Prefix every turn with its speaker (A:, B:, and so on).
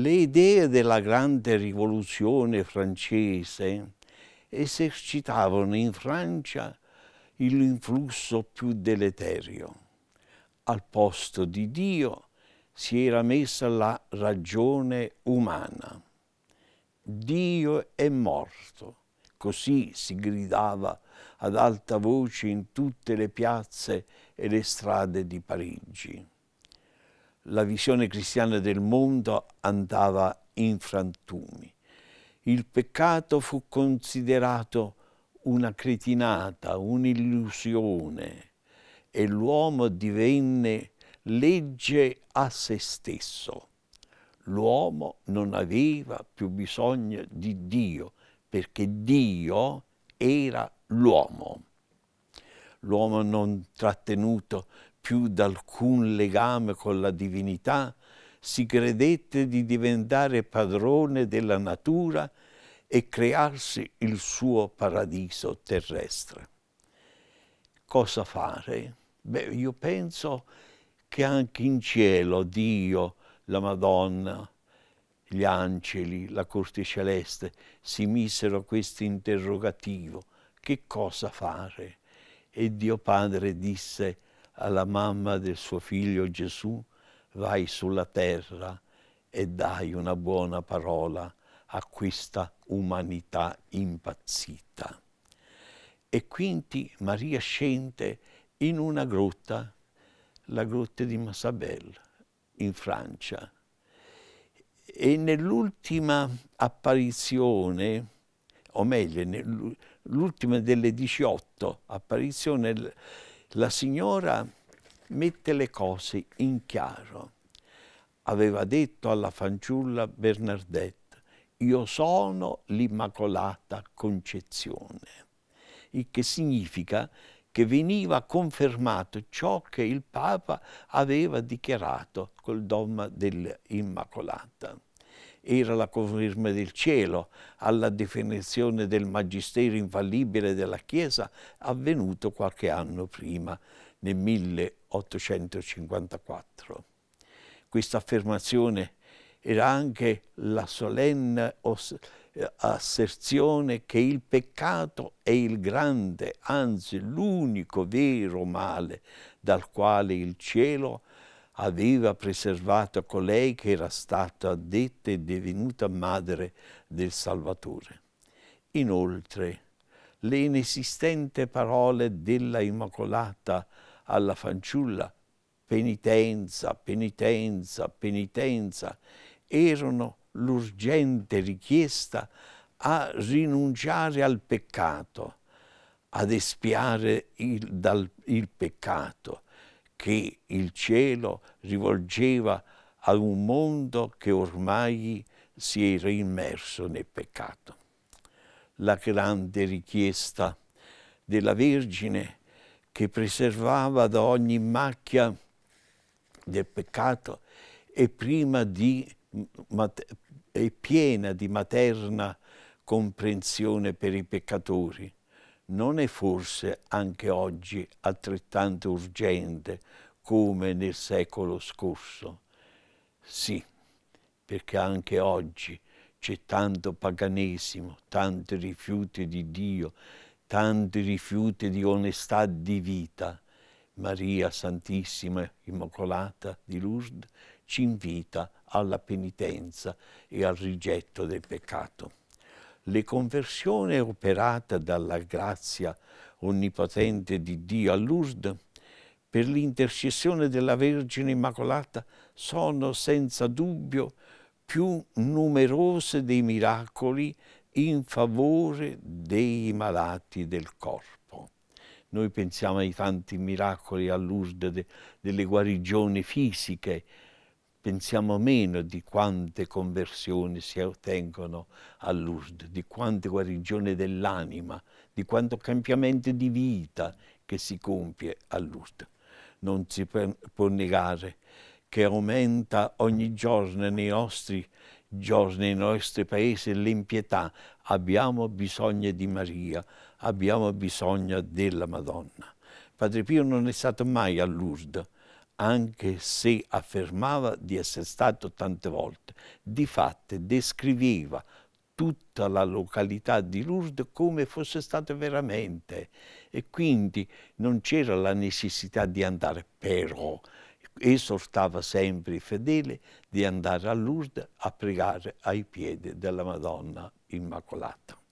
A: le idee della grande rivoluzione francese esercitavano in Francia l'influsso più deleterio. Al posto di Dio si era messa la ragione umana. Dio è morto. Così si gridava ad alta voce in tutte le piazze e le strade di Parigi la visione cristiana del mondo andava in frantumi. Il peccato fu considerato una cretinata, un'illusione e l'uomo divenne legge a se stesso. L'uomo non aveva più bisogno di Dio perché Dio era l'uomo. L'uomo non trattenuto più d'alcun legame con la divinità, si credette di diventare padrone della natura e crearsi il suo paradiso terrestre. Cosa fare? Beh, io penso che anche in cielo Dio, la Madonna, gli angeli, la corte celeste si misero questo interrogativo, che cosa fare? E Dio Padre disse, alla mamma del suo figlio Gesù, vai sulla terra e dai una buona parola a questa umanità impazzita. E quindi Maria scende in una grotta, la grotta di Massabel, in Francia. E nell'ultima apparizione, o meglio, nell'ultima delle 18 apparizioni, la signora mette le cose in chiaro. Aveva detto alla fanciulla Bernadette, io sono l'Immacolata Concezione, il che significa che veniva confermato ciò che il Papa aveva dichiarato col dogma dell'Immacolata era la conferma del cielo alla definizione del magistero infallibile della Chiesa avvenuto qualche anno prima, nel 1854. Questa affermazione era anche la solenne asserzione che il peccato è il grande, anzi l'unico vero male dal quale il cielo ha aveva preservato colei che era stata detta e divenuta madre del Salvatore. Inoltre, le inesistenti parole della Immacolata alla fanciulla penitenza, penitenza, penitenza erano l'urgente richiesta a rinunciare al peccato, ad espiare il, dal, il peccato, che il cielo rivolgeva a un mondo che ormai si era immerso nel peccato. La grande richiesta della Vergine che preservava da ogni macchia del peccato e prima di, è piena di materna comprensione per i peccatori non è forse anche oggi altrettanto urgente come nel secolo scorso? Sì, perché anche oggi c'è tanto paganesimo, tanti rifiuti di Dio, tanti rifiuti di onestà di vita. Maria Santissima Immacolata di Lourdes ci invita alla penitenza e al rigetto del peccato le conversioni operate dalla grazia onnipotente di Dio a Lourdes per l'intercessione della Vergine Immacolata sono senza dubbio più numerose dei miracoli in favore dei malati del corpo. Noi pensiamo ai tanti miracoli a Lourdes de, delle guarigioni fisiche, pensiamo meno di quante conversioni si ottengono a Lourdes, di quante guarigioni dell'anima, di quanto cambiamento di vita che si compie a Lourdes. Non si può negare che aumenta ogni giorno nei nostri giorni, nei nostri paesi l'impietà. Abbiamo bisogno di Maria, abbiamo bisogno della Madonna. Padre Pio non è stato mai a Lourdes, anche se affermava di essere stato tante volte. Di fatto descriveva tutta la località di Lourdes come fosse stata veramente e quindi non c'era la necessità di andare, però esortava sempre i fedeli di andare a Lourdes a pregare ai piedi della Madonna Immacolata.